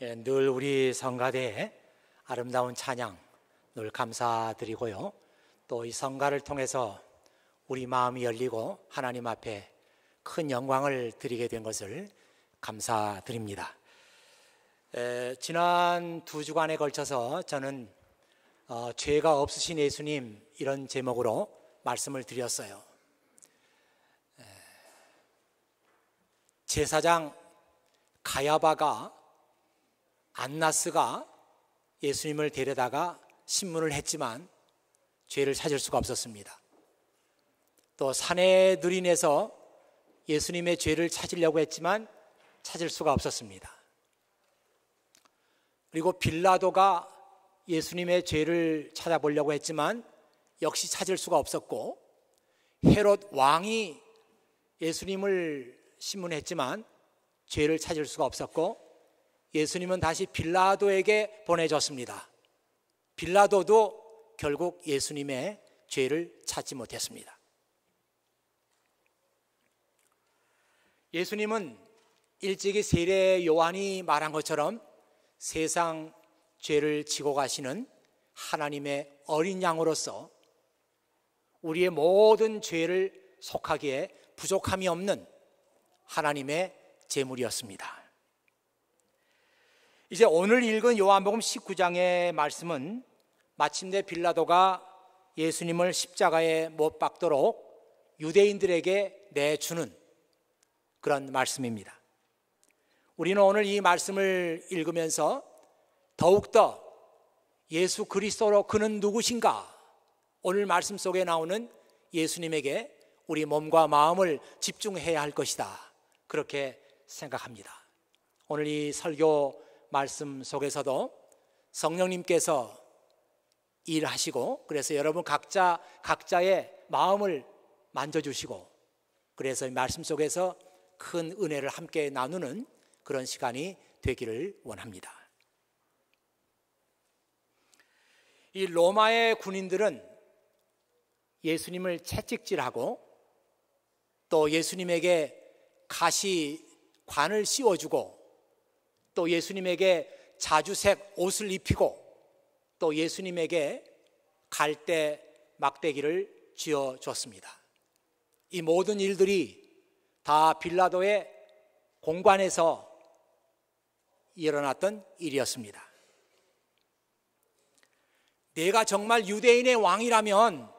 예, 늘 우리 성가대에 아름다운 찬양 늘 감사드리고요. 또 이 성가를 통해서 우리 마음이 열리고 하나님 앞에 큰 영광을 드리게 된 것을 감사드립니다. 에, 예, 지난 두 주간에 걸쳐서 저는 어, 죄가 없으신 예수님 이런 제목으로 말씀을 드렸어요. 에, 예, 제사장 가야바가 안나스가 예수님을 데려다가 신문을 했지만 죄를 찾을 수가 없었습니다. 또사내들인에서 예수님의 죄를 찾으려고 했지만 찾을 수가 없었습니다. 그리고 빌라도가 예수님의 죄를 찾아보려고 했지만 역시 찾을 수가 없었고 헤롯 왕이 예수님을 신문했지만 죄를 찾을 수가 없었고 예수님은 다시 빌라도에게 보내졌습니다. 빌라도도 결국 예수님의 죄를 찾지 못했습니다. 예수님은 일찍이 세례 요한이 말한 것처럼 세상 죄를 지고 가시는 하나님의 어린 양으로서 우리의 모든 죄를 속하기에 부족함이 없는 하나님의 재물이었습니다. 이제 오늘 읽은 요한복음 19장의 말씀은 마침내 빌라도가 예수님을 십자가에 못 박도록 유대인들에게 내주는 그런 말씀입니다. 우리는 오늘 이 말씀을 읽으면서 더욱더 예수 그리스도로 그는 누구신가? 오늘 말씀 속에 나오는 예수님에게 우리 몸과 마음을 집중해야 할 것이다. 그렇게 생각합니다. 오늘 이 설교 말씀 속에서도 성령님께서 일하시고 그래서 여러분 각자 각자의 마음을 만져주시고 그래서 말씀 속에서 큰 은혜를 함께 나누는 그런 시간이 되기를 원합니다. 이 로마의 군인들은 예수님을 채찍질하고 또 예수님에게 가시 관을 씌워주고 또 예수님에게 자주색 옷을 입히고 또 예수님에게 갈대 막대기를 지어 줬습니다. 이 모든 일들이 다 빌라도의 공관에서 일어났던 일이었습니다. 내가 정말 유대인의 왕이라면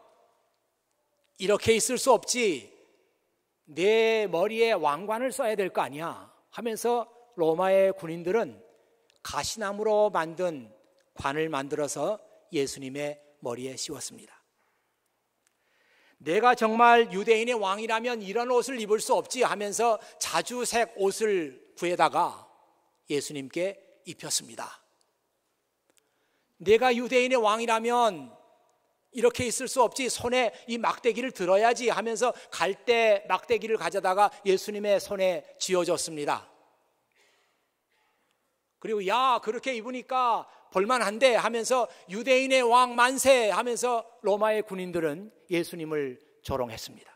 이렇게 있을 수 없지. 내 머리에 왕관을 써야 될 거 아니야 하면서 로마의 군인들은 가시나무로 만든 관을 만들어서 예수님의 머리에 씌웠습니다. 내가 정말 유대인의 왕이라면 이런 옷을 입을 수 없지 하면서 자주색 옷을 구해다가 예수님께 입혔습니다. 내가 유대인의 왕이라면 이렇게 있을 수 없지 손에 이 막대기를 들어야지 하면서 갈대 막대기를 가져다가 예수님의 손에 쥐어줬습니다. 그리고 야 그렇게 입으니까 볼만한데 하면서 유대인의 왕 만세 하면서 로마의 군인들은 예수님을 조롱했습니다.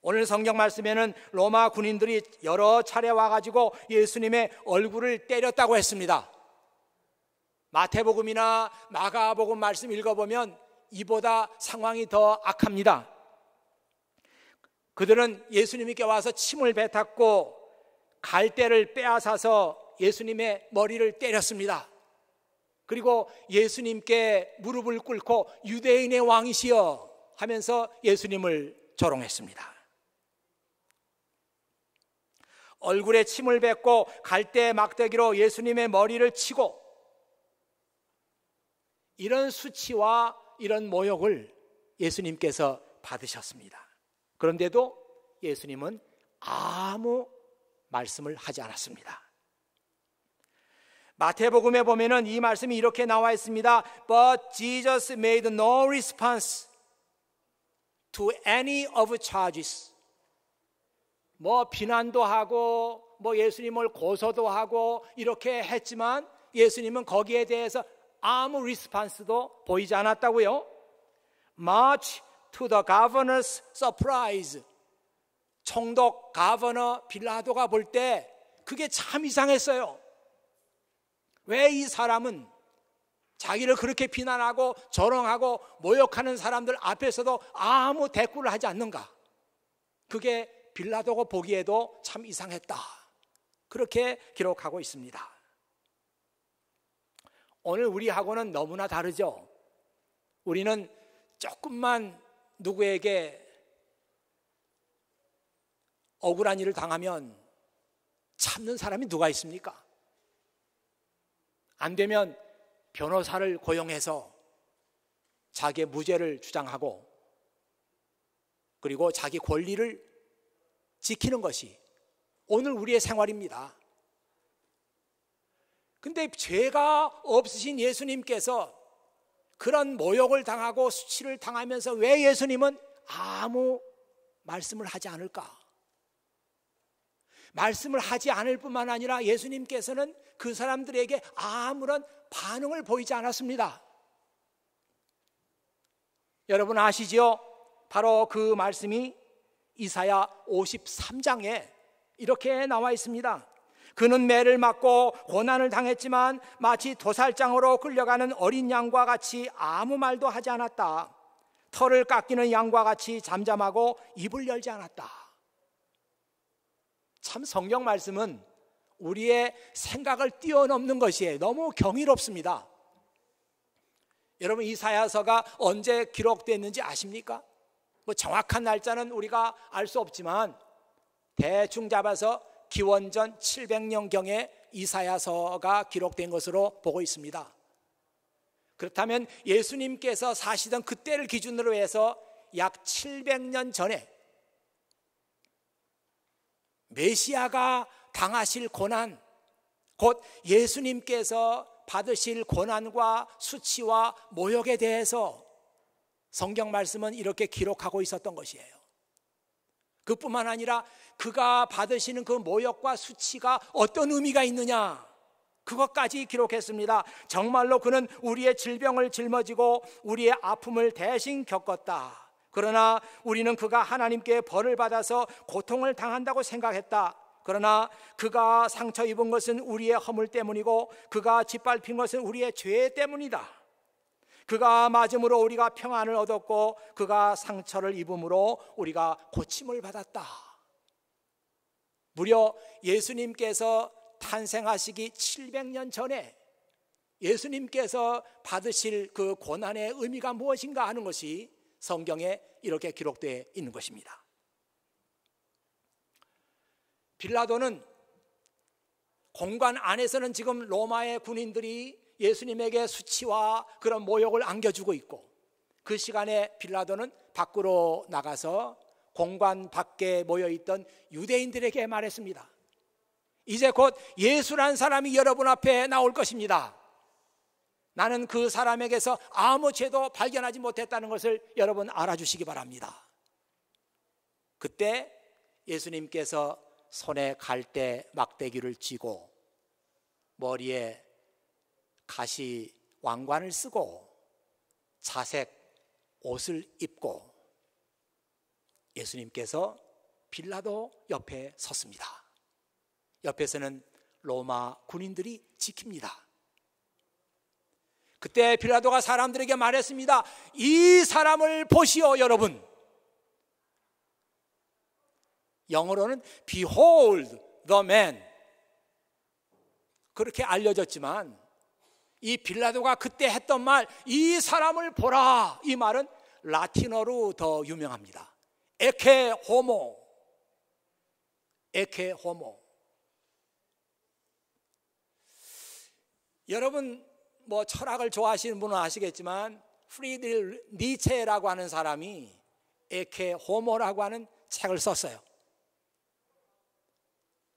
오늘 성경 말씀에는 로마 군인들이 여러 차례 와가지고 예수님의 얼굴을 때렸다고 했습니다. 마태복음이나 마가복음 말씀 읽어보면 이보다 상황이 더 악합니다. 그들은 예수님께 와서 침을 뱉었고 갈대를 빼앗아서 예수님의 머리를 때렸습니다. 그리고 예수님께 무릎을 꿇고 유대인의 왕이시여 하면서 예수님을 조롱했습니다. 얼굴에 침을 뱉고 갈대 막대기로 예수님의 머리를 치고 이런 수치와 이런 모욕을 예수님께서 받으셨습니다. 그런데도 예수님은 아무 말씀을 하지 않았습니다. 마태복음에 보면은 이 말씀이 이렇게 나와 있습니다. But Jesus made no response to any of charges. 뭐 비난도 하고 뭐 예수님을 고소도 하고 이렇게 했지만 예수님은 거기에 대해서 아무 리스판스도 보이지 않았다고요. Much to the governor's surprise. 총독 가버너 빌라도가 볼 때 그게 참 이상했어요. 왜 이 사람은 자기를 그렇게 비난하고 조롱하고 모욕하는 사람들 앞에서도 아무 대꾸를 하지 않는가? 그게 빌라도가 보기에도 참 이상했다. 그렇게 기록하고 있습니다. 오늘 우리하고는 너무나 다르죠. 우리는 조금만 누구에게 억울한 일을 당하면 참는 사람이 누가 있습니까? 안 되면 변호사를 고용해서 자기의 무죄를 주장하고 그리고 자기 권리를 지키는 것이 오늘 우리의 생활입니다. 근데 죄가 없으신 예수님께서 그런 모욕을 당하고 수치를 당하면서 왜 예수님은 아무 말씀을 하지 않을까? 말씀을 하지 않을 뿐만 아니라 예수님께서는 그 사람들에게 아무런 반응을 보이지 않았습니다. 여러분 아시지요? 바로 그 말씀이 이사야 53장에 이렇게 나와 있습니다. 그는 매를 맞고 고난을 당했지만 마치 도살장으로 끌려가는 어린 양과 같이 아무 말도 하지 않았다. 털을 깎이는 양과 같이 잠잠하고 입을 열지 않았다. 참 성경 말씀은 우리의 생각을 뛰어넘는 것이에요. 너무 경이롭습니다. 여러분 이사야서가 언제 기록됐는지 아십니까? 뭐 정확한 날짜는 우리가 알 수 없지만 대충 잡아서 기원전 700년경에 이사야서가 기록된 것으로 보고 있습니다. 그렇다면 예수님께서 사시던 그때를 기준으로 해서 약 700년 전에 메시아가 당하실 고난, 곧 예수님께서 받으실 고난과 수치와 모욕에 대해서 성경 말씀은 이렇게 기록하고 있었던 것이에요. 그뿐만 아니라 그가 받으시는 그 모욕과 수치가 어떤 의미가 있느냐. 그것까지 기록했습니다. 정말로 그는 우리의 질병을 짊어지고 우리의 아픔을 대신 겪었다. 그러나 우리는 그가 하나님께 벌을 받아서 고통을 당한다고 생각했다. 그러나 그가 상처 입은 것은 우리의 허물 때문이고 그가 짓밟힌 것은 우리의 죄 때문이다. 그가 맞음으로 우리가 평안을 얻었고 그가 상처를 입음으로 우리가 고침을 받았다. 무려 예수님께서 탄생하시기 700년 전에 예수님께서 받으실 그 고난의 의미가 무엇인가 하는 것이 성경에 이렇게 기록되어 있는 것입니다. 빌라도는 공간 안에서는 지금 로마의 군인들이 예수님에게 수치와 그런 모욕을 안겨주고 있고 그 시간에 빌라도는 밖으로 나가서 공간 밖에 모여있던 유대인들에게 말했습니다. 이제 곧 예수란 사람이 여러분 앞에 나올 것입니다. 나는 그 사람에게서 아무 죄도 발견하지 못했다는 것을 여러분 알아주시기 바랍니다. 그때 예수님께서 손에 갈대 막대기를 쥐고 머리에 가시 왕관을 쓰고 자색 옷을 입고 예수님께서 빌라도 옆에 섰습니다. 옆에서는 로마 군인들이 지킵니다. 그때 빌라도가 사람들에게 말했습니다. 이 사람을 보시오, 여러분. 영어로는 behold the man. 그렇게 알려졌지만 이 빌라도가 그때 했던 말, 이 사람을 보라. 이 말은 라틴어로 더 유명합니다. 에케 호모. 에케 호모. 여러분, 뭐 철학을 좋아하시는 분은 아시겠지만 프리드릴 니체라고 하는 사람이 에케 호모라고 하는 책을 썼어요.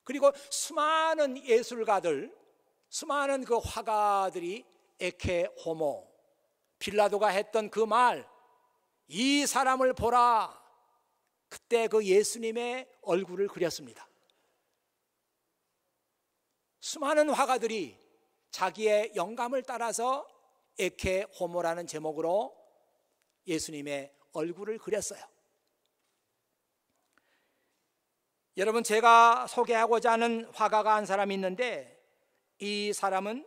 그리고 수많은 예술가들, 수많은 그 화가들이 에케 호모, 빌라도가 했던 그 말, 이 사람을 보라. 그때 그 예수님의 얼굴을 그렸습니다. 수많은 화가들이 자기의 영감을 따라서 에케 호모라는 제목으로 예수님의 얼굴을 그렸어요. 여러분 제가 소개하고자 하는 화가가 한 사람이 있는데 이 사람은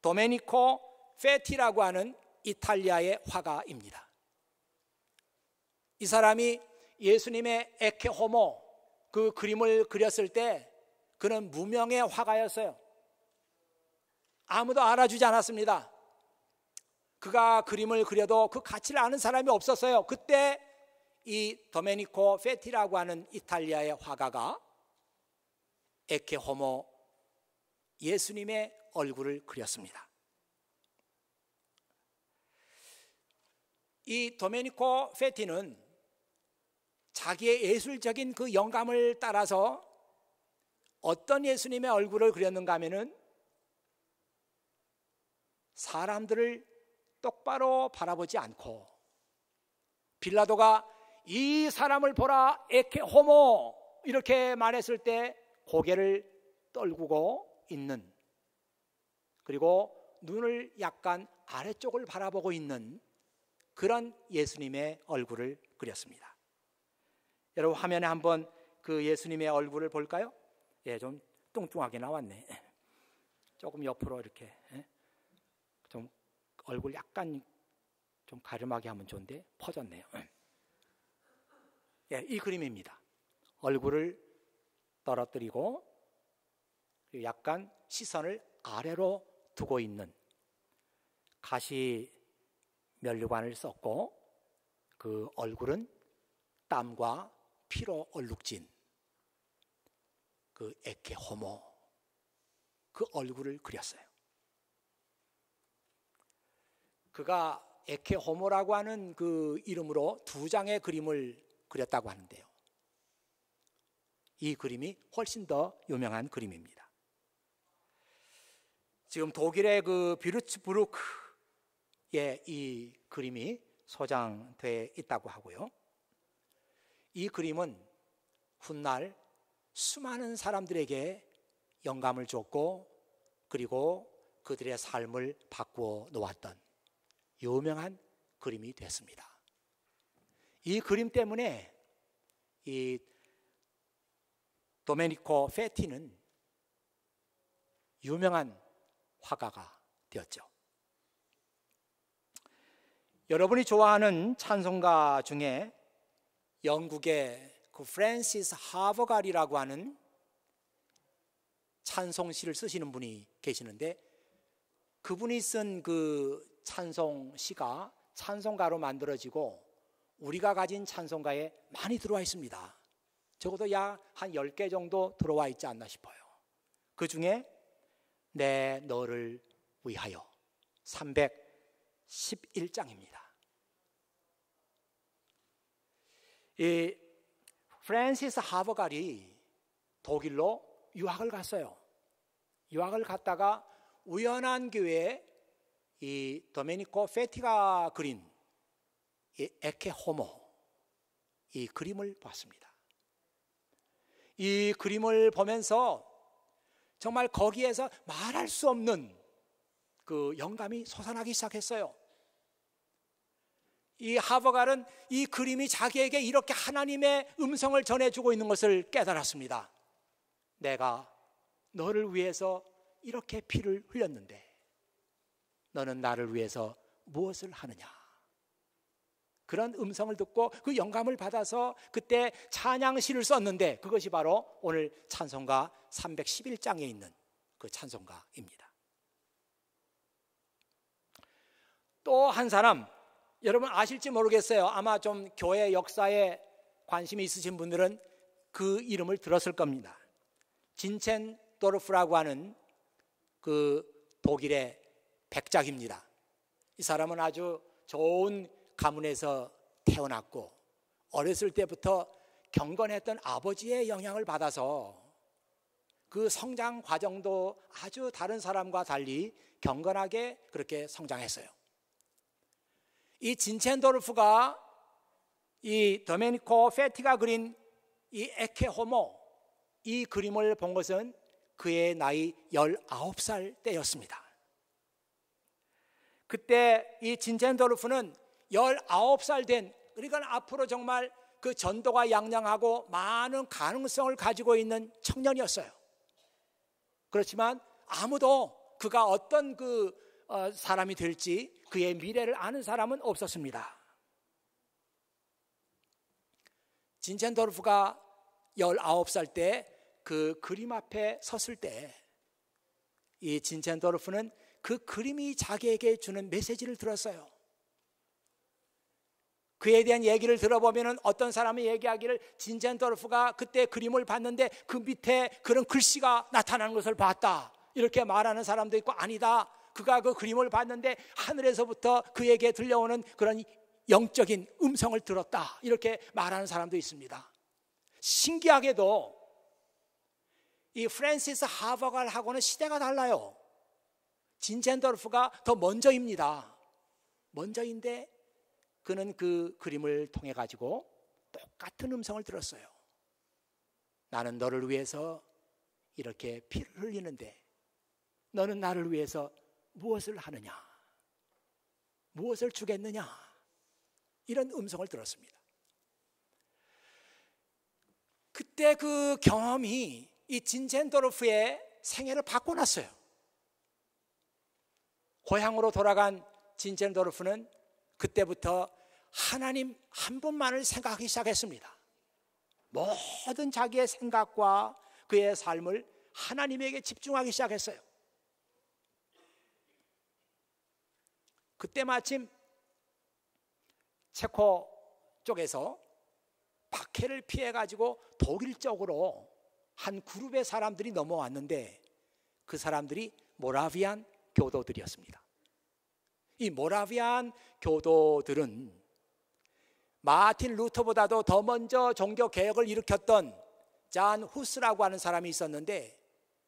도메니코 페티라고 하는 이탈리아의 화가입니다. 이 사람이 예수님의 에케 호모 그 그림을 그렸을 때 그는 무명의 화가였어요. 아무도 알아주지 않았습니다. 그가 그림을 그려도 그 가치를 아는 사람이 없었어요. 그때 이 도메니코 페티라고 하는 이탈리아의 화가가 에케 호모 예수님의 얼굴을 그렸습니다. 이 도메니코 페티는 자기의 예술적인 그 영감을 따라서 어떤 예수님의 얼굴을 그렸는가 하면은 사람들을 똑바로 바라보지 않고 빌라도가 이 사람을 보라 에케 호모 이렇게 말했을 때 고개를 떨구고 있는 그리고 눈을 약간 아래쪽을 바라보고 있는 그런 예수님의 얼굴을 그렸습니다. 여러분 화면에 한번 그 예수님의 얼굴을 볼까요? 예, 좀 뚱뚱하게 나왔네. 조금 옆으로 이렇게. 예? 얼굴 약간 좀 가름하게 하면 좋은데 퍼졌네요. 예, 이 그림입니다. 얼굴을 떨어뜨리고 약간 시선을 아래로 두고 있는 가시 면류관을 썼고 그 얼굴은 땀과 피로 얼룩진 그 에케 호모 그 얼굴을 그렸어요. 그가 에케 호모라고 하는 그 이름으로 두 장의 그림을 그렸다고 하는데요. 이 그림이 훨씬 더 유명한 그림입니다. 지금 독일의 그 비르츠부르크의 이 그림이 소장되어 있다고 하고요. 이 그림은 훗날 수많은 사람들에게 영감을 줬고 그리고 그들의 삶을 바꾸어 놓았던 유명한 그림이 됐습니다. 이 그림 때문에 이 도메니코 페티는 유명한 화가가 되었죠. 여러분이 좋아하는 찬송가 중에 영국의 그 프랜시스 하버갈이라고 하는 찬송시를 쓰시는 분이 계시는데 그분이 쓴그 찬송 시가 찬송가로 만들어지고 우리가 가진 찬송가에 많이 들어와 있습니다. 적어도 약한 10개 정도 들어와 있지 않나 싶어요. 그 중에 내 너를 위하여 311장입니다. 이 프랜시스 하버갈이 독일로 유학을 갔어요. 유학을 갔다가 우연한 기회에 이 도메니코 페티가 그린 이 에케 호모 이 그림을 봤습니다. 이 그림을 보면서 정말 거기에서 말할 수 없는 그 영감이 솟아나기 시작했어요. 이 하버갈은 이 그림이 자기에게 이렇게 하나님의 음성을 전해주고 있는 것을 깨달았습니다. 내가 너를 위해서 이렇게 피를 흘렸는데 너는 나를 위해서 무엇을 하느냐? 그런 음성을 듣고 그 영감을 받아서 그때 찬양시를 썼는데 그것이 바로 오늘 찬송가 311장에 있는 그 찬송가입니다. 또 한 사람 여러분 아실지 모르겠어요. 아마 좀 교회 역사에 관심이 있으신 분들은 그 이름을 들었을 겁니다. 진첸 도르프라고 하는 그 독일의 백작입니다. 이 사람은 아주 좋은 가문에서 태어났고 어렸을 때부터 경건했던 아버지의 영향을 받아서 그 성장 과정도 아주 다른 사람과 달리 경건하게 그렇게 성장했어요. 이 진첸도르프가 이 도메니코 페티가 그린 이 에케호모 이 그림을 본 것은 그의 나이 19살 때였습니다. 그때 이 진첸도르프는 19살 된 그러니까 앞으로 정말 그 전도가 양양하고 많은 가능성을 가지고 있는 청년이었어요. 그렇지만 아무도 그가 어떤 그 어, 사람이 될지 그의 미래를 아는 사람은 없었습니다. 진첸도르프가 19살 때 그 그림 앞에 섰을 때 이 진첸도르프는 그 그림이 자기에게 주는 메시지를 들었어요. 그에 대한 얘기를 들어보면 어떤 사람이 얘기하기를 진젠더르프가 그때 그림을 봤는데 그 밑에 그런 글씨가 나타나는 것을 봤다. 이렇게 말하는 사람도 있고 아니다. 그가 그 그림을 봤는데 하늘에서부터 그에게 들려오는 그런 영적인 음성을 들었다. 이렇게 말하는 사람도 있습니다. 신기하게도 이 프랜시스 하버갈하고는 시대가 달라요. 진젠더르프가더 먼저입니다. 먼저인데 그는 그 그림을 통해 가지고 똑같은 음성을 들었어요. 나는 너를 위해서 이렇게 피를 흘리는데 너는 나를 위해서 무엇을 하느냐? 무엇을 주겠느냐? 이런 음성을 들었습니다. 그때 그 경험이 이 진젠도르프의 생애를 바꿔놨어요. 고향으로 돌아간 진젠도르프는 그때부터 하나님 한 분만을 생각하기 시작했습니다. 모든 자기의 생각과 그의 삶을 하나님에게 집중하기 시작했어요. 그때 마침 체코 쪽에서 박해를 피해 가지고 독일 쪽으로 한 그룹의 사람들이 넘어왔는데 그 사람들이 모라비안 교도들이었습니다. 이 모라비안 교도들은 마틴 루터보다도 더 먼저 종교 개혁을 일으켰던 잔 후스라고 하는 사람이 있었는데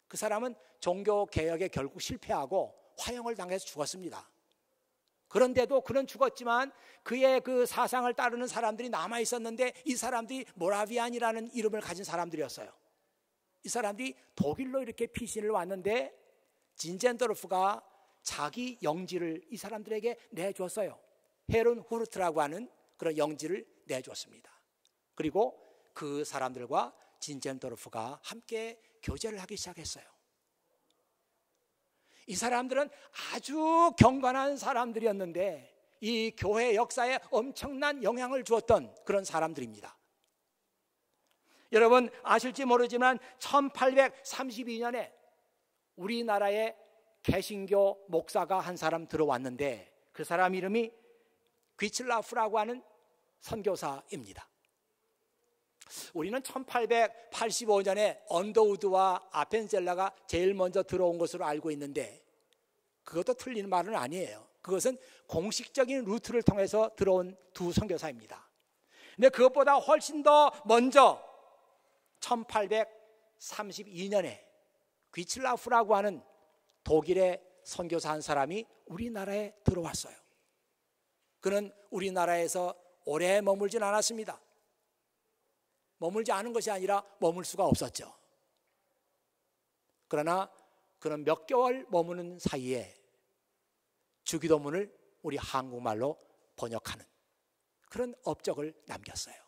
그 사람은 종교 개혁에 결국 실패하고 화형을 당해서 죽었습니다. 그런데도 그는 죽었지만 그의 그 사상을 따르는 사람들이 남아 있었는데 이 사람들이 모라비안이라는 이름을 가진 사람들이었어요. 이 사람들이 독일로 이렇게 피신을 왔는데 진젠더르프가 자기 영지를 이 사람들에게 내줬어요. 헤른 후르트라고 하는 그런 영지를 내줬습니다. 그리고 그 사람들과 진젠더르프가 함께 교제를 하기 시작했어요. 이 사람들은 아주 경건한 사람들이었는데 이 교회 역사에 엄청난 영향을 주었던 그런 사람들입니다. 여러분 아실지 모르지만 1832년에 우리나라에 개신교 목사가 한 사람 들어왔는데 그 사람 이름이 귀칠라프라고 하는 선교사입니다. 우리는 1885년에 언더우드와 아펜셀라가 제일 먼저 들어온 것으로 알고 있는데 그것도 틀린 말은 아니에요. 그것은 공식적인 루트를 통해서 들어온 두 선교사입니다. 근데 그것보다 훨씬 더 먼저 1832년에 귀칠라프라고 하는 독일의 선교사 한 사람이 우리나라에 들어왔어요. 그는 우리나라에서 오래 머물진 않았습니다. 머물지 않은 것이 아니라 머물 수가 없었죠. 그러나 그는 몇 개월 머무는 사이에 주기도문을 우리 한국말로 번역하는 그런 업적을 남겼어요.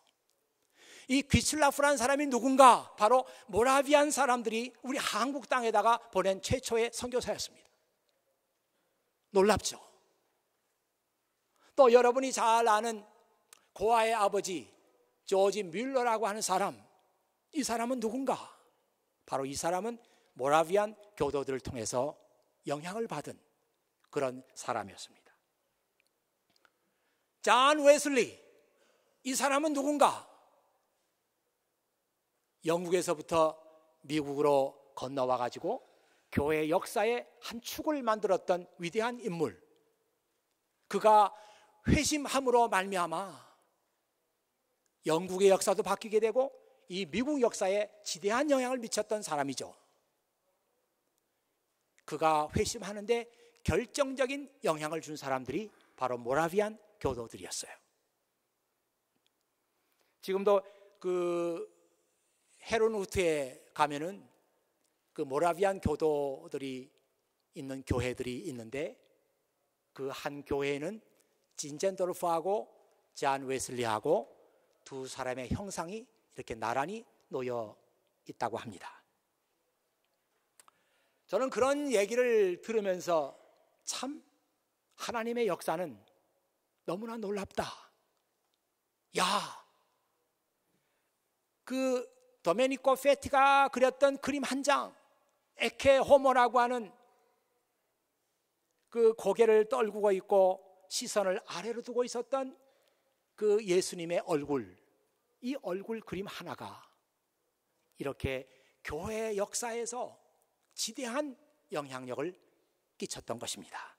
이귀슬라프라 사람이 누군가? 바로 모라비안 사람들이 우리 한국 땅에다가 보낸 최초의 선교사였습니다. 놀랍죠. 또 여러분이 잘 아는 고아의 아버지 조지 뮬러라고 하는 사람. 이 사람은 누군가? 바로 이 사람은 모라비안 교도들을 통해서 영향을 받은 그런 사람이었습니다. 잔 웨슬리 이 사람은 누군가? 영국에서부터 미국으로 건너와 가지고 교회 역사의 한 축을 만들었던 위대한 인물. 그가 회심함으로 말미암아 영국의 역사도 바뀌게 되고 이 미국 역사에 지대한 영향을 미쳤던 사람이죠. 그가 회심하는데 결정적인 영향을 준 사람들이 바로 모라비안 교도들이었어요. 지금도 그 헤론후트에 가면은 그 모라비안 교도들이 있는 교회들이 있는데 그 한 교회는 에 진젠돌프하고 잔 웨슬리하고 두 사람의 형상이 이렇게 나란히 놓여 있다고 합니다. 저는 그런 얘기를 들으면서 참 하나님의 역사는 너무나 놀랍다. 야, 그 도메니코 페티가 그렸던 그림 한 장, 에케 호모라고 하는 그 고개를 떨구고 있고 시선을 아래로 두고 있었던 그 예수님의 얼굴, 이 얼굴 그림 하나가 이렇게 교회 역사에서 지대한 영향력을 끼쳤던 것입니다.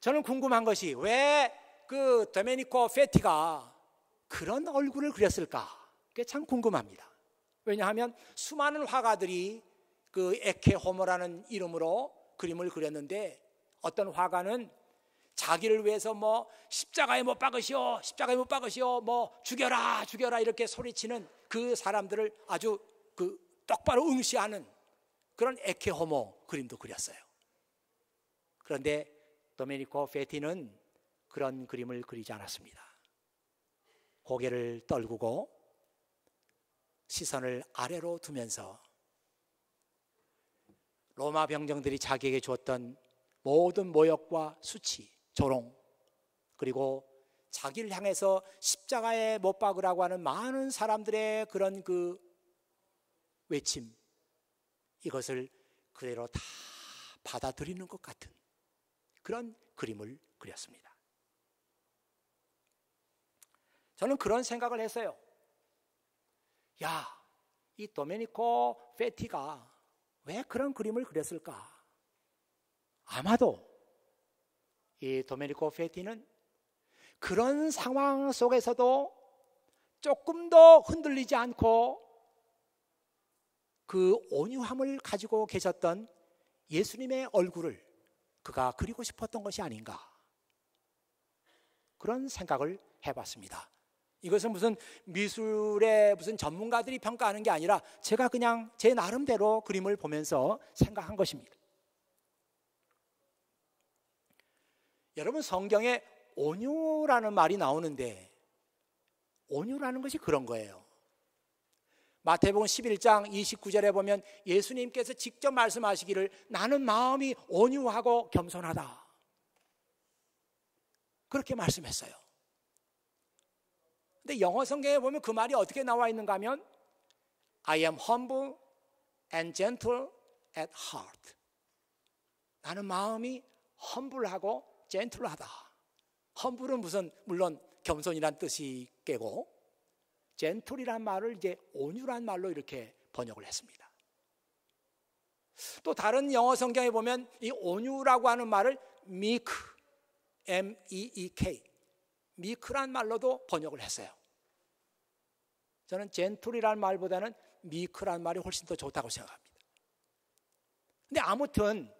저는 궁금한 것이 왜 그 도메니코 페티가 그런 얼굴을 그렸을까? 꽤참 궁금합니다. 왜냐하면 수많은 화가들이 그 에케호모라는 이름으로 그림을 그렸는데 어떤 화가는 자기를 위해서 뭐 십자가에 못 박으시오, 십자가에 못 박으시오, 뭐 죽여라, 죽여라 이렇게 소리치는 그 사람들을 아주 그 똑바로 응시하는 그런 에케호모 그림도 그렸어요. 그런데 도메니코 페티는 그런 그림을 그리지 않았습니다. 고개를 떨구고 시선을 아래로 두면서 로마 병정들이 자기에게 주었던 모든 모욕과 수치, 조롱, 그리고 자기를 향해서 십자가에 못 박으라고 하는 많은 사람들의 그런 그 외침, 이것을 그대로 다 받아들이는 것 같은 그런 그림을 그렸습니다. 저는 그런 생각을 했어요. 야, 이 도메니코 페티가 왜 그런 그림을 그렸을까? 아마도 이 도메니코 페티는 그런 상황 속에서도 조금도 흔들리지 않고 그 온유함을 가지고 계셨던 예수님의 얼굴을 그가 그리고 싶었던 것이 아닌가 그런 생각을 해봤습니다. 이것은 무슨 미술의 무슨 전문가들이 평가하는 게 아니라 제가 그냥 제 나름대로 그림을 보면서 생각한 것입니다. 여러분 성경에 온유라는 말이 나오는데 온유라는 것이 그런 거예요. 마태복음 11장 29절에 보면 예수님께서 직접 말씀하시기를 나는 마음이 온유하고 겸손하다. 그렇게 말씀했어요. 근데 영어 성경에 보면 그 말이 어떻게 나와 있는가 하면 I am humble and gentle at heart. 나는 마음이 험블하고 젠틀하다. 험블은 무슨 물론 겸손이란 뜻이 깨고 젠틀이란 말을 이제 온유란 말로 이렇게 번역을 했습니다. 또 다른 영어 성경에 보면 이 온유라고 하는 말을 meek, M E E K 미크란 말로도 번역을 했어요. 저는 젠툴이라는 말보다는 미크란 말이 훨씬 더 좋다고 생각합니다. 근데 아무튼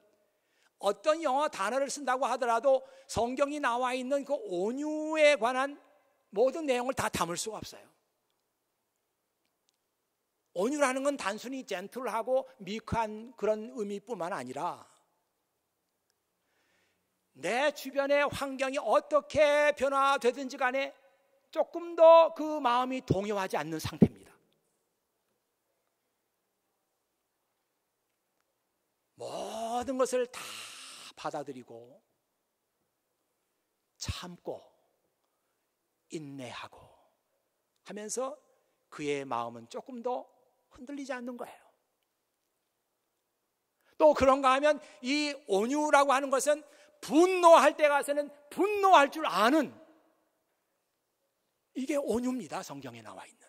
어떤 영어 단어를 쓴다고 하더라도 성경이 나와 있는 그 온유에 관한 모든 내용을 다 담을 수가 없어요. 온유라는 건 단순히 젠틀하고 미크한 그런 의미뿐만 아니라 내 주변의 환경이 어떻게 변화되든지 간에 조금 더 그 마음이 동요하지 않는 상태입니다. 모든 것을 다 받아들이고 참고 인내하고 하면서 그의 마음은 조금 더 흔들리지 않는 거예요. 또 그런가 하면 이 온유라고 하는 것은 분노할 때 가서는 분노할 줄 아는 이게 온유입니다. 성경에 나와 있는.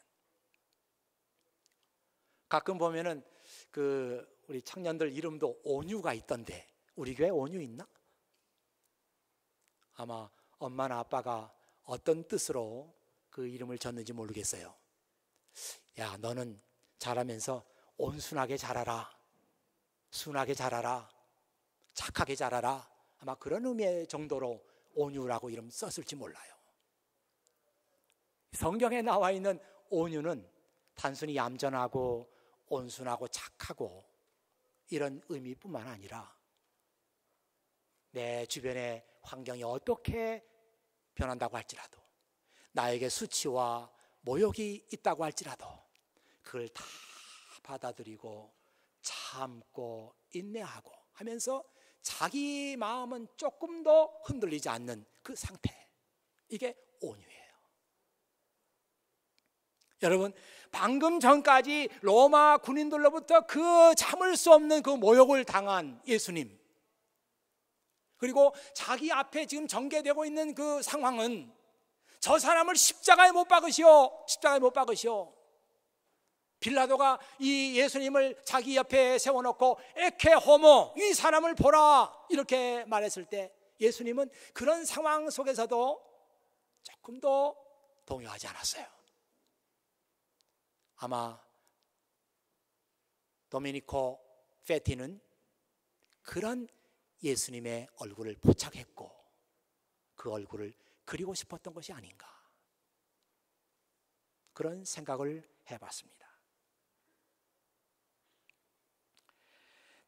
가끔 보면은 그 우리 청년들 이름도 온유가 있던데 우리 교회 온유 있나? 아마 엄마나 아빠가 어떤 뜻으로 그 이름을 졌는지 모르겠어요. 야, 너는 자라면서 온순하게 자라라. 순하게 자라라. 착하게 자라라. 아마 그런 의미의 정도로 온유라고 이름 썼을지 몰라요. 성경에 나와 있는 온유는 단순히 얌전하고 온순하고 착하고 이런 의미뿐만 아니라 내 주변의 환경이 어떻게 변한다고 할지라도 나에게 수치와 모욕이 있다고 할지라도 그걸 다 받아들이고 참고 인내하고 하면서 자기 마음은 조금 더 흔들리지 않는 그 상태. 이게 온유예요. 여러분, 방금 전까지 로마 군인들로부터 그 참을 수 없는 그 모욕을 당한 예수님. 그리고 자기 앞에 지금 전개되고 있는 그 상황은 저 사람을 십자가에 못 박으시오. 십자가에 못 박으시오. 빌라도가 이 예수님을 자기 옆에 세워놓고 에케 호모 이 사람을 보라 이렇게 말했을 때 예수님은 그런 상황 속에서도 조금도 동요하지 않았어요. 아마 도미니코 페티는 그런 예수님의 얼굴을 포착했고 그 얼굴을 그리고 싶었던 것이 아닌가 그런 생각을 해봤습니다.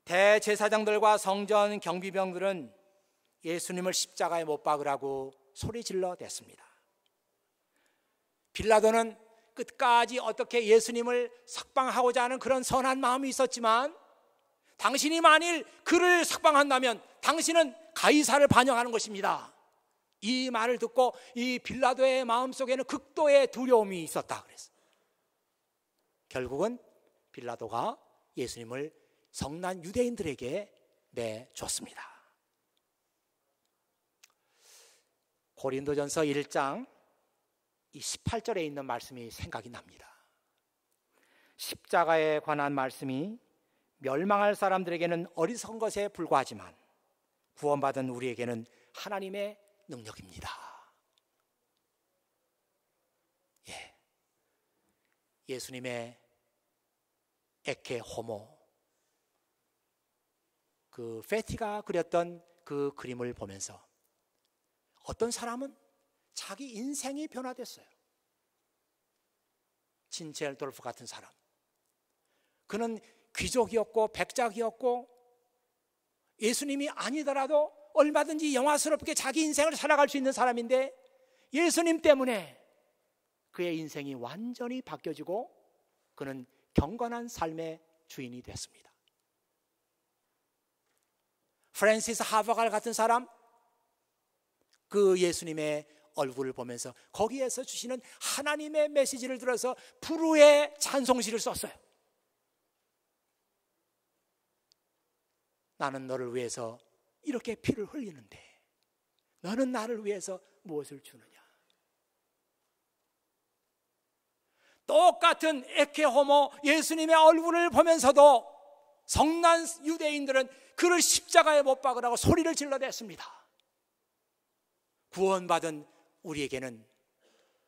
대제사장들과 성전 경비병들은 예수님을 십자가에 못 박으라고 소리 질러 댔습니다. 빌라도는 끝까지 어떻게 예수님을 석방하고자 하는 그런 선한 마음이 있었지만 당신이 만일 그를 석방한다면 당신은 가이사를 반영하는 것입니다. 이 말을 듣고 이 빌라도의 마음속에는 극도의 두려움이 있었다 그랬어. 결국은 빌라도가 예수님을 성난 유대인들에게 내줬습니다. 네, 고린도전서 1장 18절에 있는 말씀이 생각이 납니다. 십자가에 관한 말씀이 멸망할 사람들에게는 어리석은 것에 불과하지만 구원받은 우리에게는 하나님의 능력입니다. 예. 예수님의 에케 호모 그 페티가 그렸던 그 그림을 보면서 어떤 사람은 자기 인생이 변화됐어요. 진체돌프 같은 사람. 그는 귀족이었고 백작이었고 예수님이 아니더라도 얼마든지 영화스럽게 자기 인생을 살아갈 수 있는 사람인데 예수님 때문에 그의 인생이 완전히 바뀌어지고 그는 경건한 삶의 주인이 됐습니다. 프랜시스 하버갈 같은 사람 그 예수님의 얼굴을 보면서 거기에서 주시는 하나님의 메시지를 들어서 부르의 찬송시를 썼어요. 나는 너를 위해서 이렇게 피를 흘리는데 너는 나를 위해서 무엇을 주느냐? 똑같은 에케호모 예수님의 얼굴을 보면서도 성난 유대인들은 그를 십자가에 못 박으라고 소리를 질러댔습니다. 구원받은 우리에게는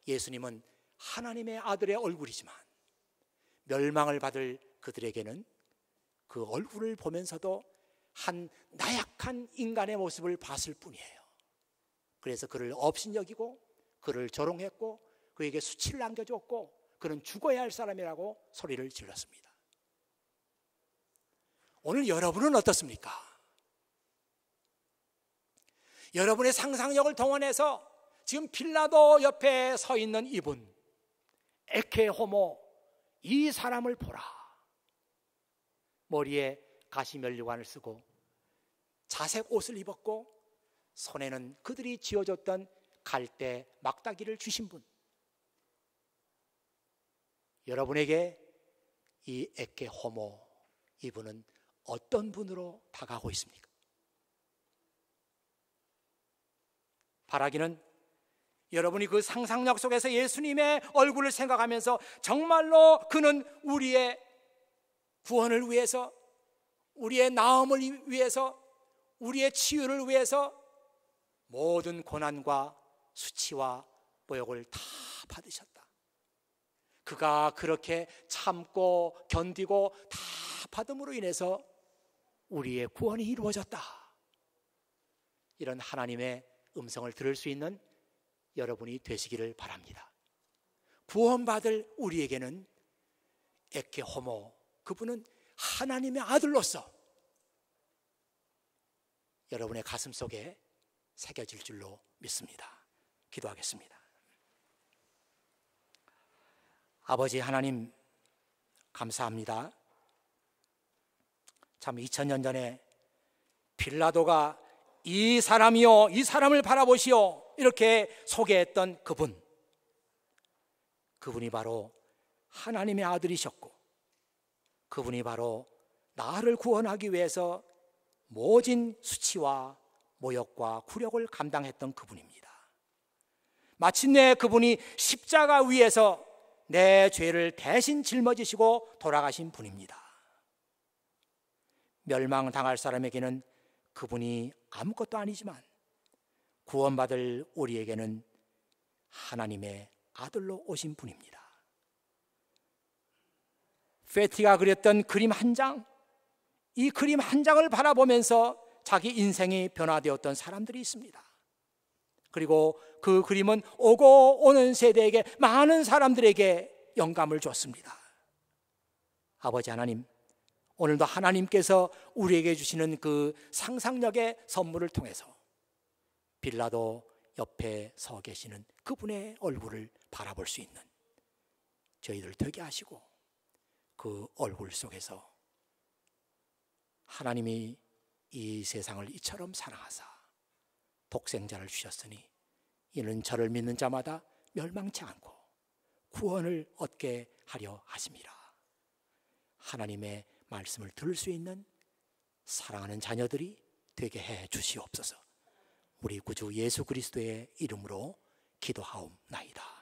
예수님은 하나님의 아들의 얼굴이지만 멸망을 받을 그들에게는 그 얼굴을 보면서도 한 나약한 인간의 모습을 봤을 뿐이에요. 그래서 그를 업신여기고 그를 조롱했고 그에게 수치를 남겨줬고 그는 죽어야 할 사람이라고 소리를 질렀습니다. 오늘 여러분은 어떻습니까? 여러분의 상상력을 동원해서 지금 필라도 옆에 서 있는 이분, 에케호모, 이 사람을 보라. 머리에 가시면류관을 쓰고 자색 옷을 입었고 손에는 그들이 지어줬던 갈대 막다기를 주신 분. 여러분에게 이 에케 호모 이분은 어떤 분으로 다가오고 있습니까? 바라기는 여러분이 그 상상력 속에서 예수님의 얼굴을 생각하면서 정말로 그는 우리의 구원을 위해서 우리의 나음을 위해서 우리의 치유를 위해서 모든 고난과 수치와 모욕을 다 받으셨다. 그가 그렇게 참고 견디고 다 받음으로 인해서 우리의 구원이 이루어졌다. 이런 하나님의 음성을 들을 수 있는 여러분이 되시기를 바랍니다. 구원받을 우리에게는 에케 호모 그분은 하나님의 아들로서 여러분의 가슴 속에 새겨질 줄로 믿습니다. 기도하겠습니다. 아버지 하나님 감사합니다. 참 2000년 전에 빌라도가 이 사람이요, 이 사람을 바라보시오. 이렇게 소개했던 그분. 그분이 바로 하나님의 아들이셨고, 그분이 바로 나를 구원하기 위해서 모진 수치와 모욕과 구력을 감당했던 그분입니다. 마침내 그분이 십자가 위에서 내 죄를 대신 짊어지시고 돌아가신 분입니다. 멸망당할 사람에게는 그분이 아무것도 아니지만 구원받을 우리에게는 하나님의 아들로 오신 분입니다. 페티가 그렸던 그림 한 장, 이 그림 한 장을 바라보면서 자기 인생이 변화되었던 사람들이 있습니다. 그리고 그 그림은 오고 오는 세대에게 많은 사람들에게 영감을 줬습니다. 아버지 하나님, 오늘도 하나님께서 우리에게 주시는 그 상상력의 선물을 통해서 빌라도 옆에 서 계시는 그분의 얼굴을 바라볼 수 있는 저희들 되게 하시고 그 얼굴 속에서 하나님이 이 세상을 이처럼 사랑하사 독생자를 주셨으니 이는 저를 믿는 자마다 멸망치 않고 구원을 얻게 하려 하십니다 하나님의 말씀을 들을 수 있는 사랑하는 자녀들이 되게 해 주시옵소서. 우리 구주 예수 그리스도의 이름으로 기도하옵나이다.